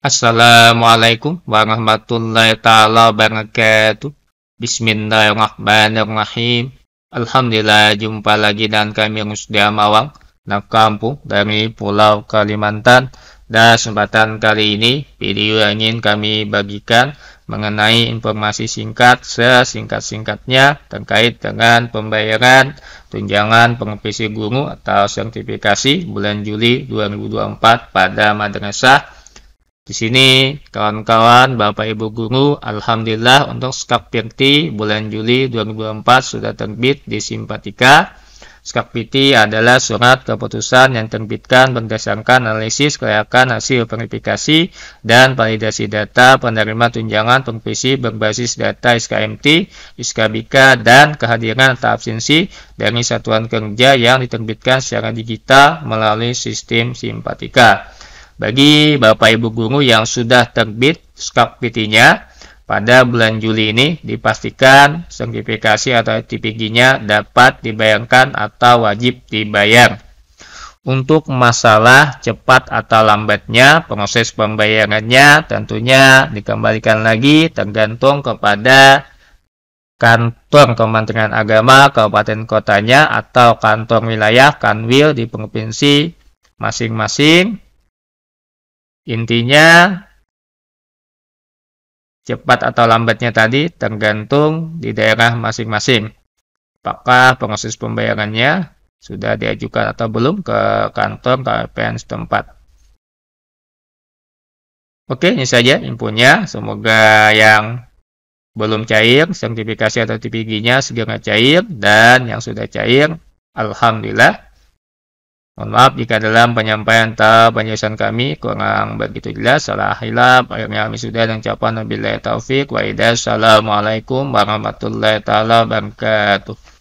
Assalamualaikum warahmatullahi taala wabarakatuh. Bismillahirrahmanirrahim. Alhamdulillah jumpa lagi dengan kami yang sudah Mawang dan kampung dari Pulau Kalimantan. Dan kesempatan kali ini video yang ingin kami bagikan mengenai informasi singkat sesingkat-singkatnya terkait dengan pembayaran tunjangan pengepisi guru atau sertifikasi bulan Juli 2024 pada madrasah di sini kawan-kawan Bapak Ibu guru alhamdulillah untuk skak Pirti bulan Juli 2024 sudah terbit di Simpatika. Skak Pirti adalah surat keputusan yang terbitkan berdasarkan analisis kelayakan hasil verifikasi dan validasi data penerima tunjangan profesi berbasis data SKMT, SKBK, dan kehadiran atau absensi dari satuan kerja yang diterbitkan secara digital melalui sistem simpatika bagi Bapak Ibu guru yang sudah terbit skak PT-nya pada bulan Juli ini dipastikan sertifikasi atau TPG-nya dapat dibayangkan atau wajib dibayar. Untuk masalah cepat atau lambatnya proses pembayarannya tentunya dikembalikan lagi tergantung kepada kantor Kementerian Agama kabupaten kotanya atau kantor wilayah Kanwil di provinsi masing-masing Intinya cepat atau lambatnya tadi tergantung di daerah masing-masing. Apakah proses pembayarannya sudah diajukan atau belum ke kantor KPN setempat. Oke, ini saja infonya. Semoga yang belum cair, sertifikasi atau TPG-nya segera cair, dan yang sudah cair, Alhamdulillah Mohon maaf jika dalam penyampaian tahap penjelasan kami kurang begitu jelas, salah hilaf. Akhirnya kami sudah mengucapkan wabillahi taufik Wa'idah, Assalamualaikum warahmatullahi wabarakatuh.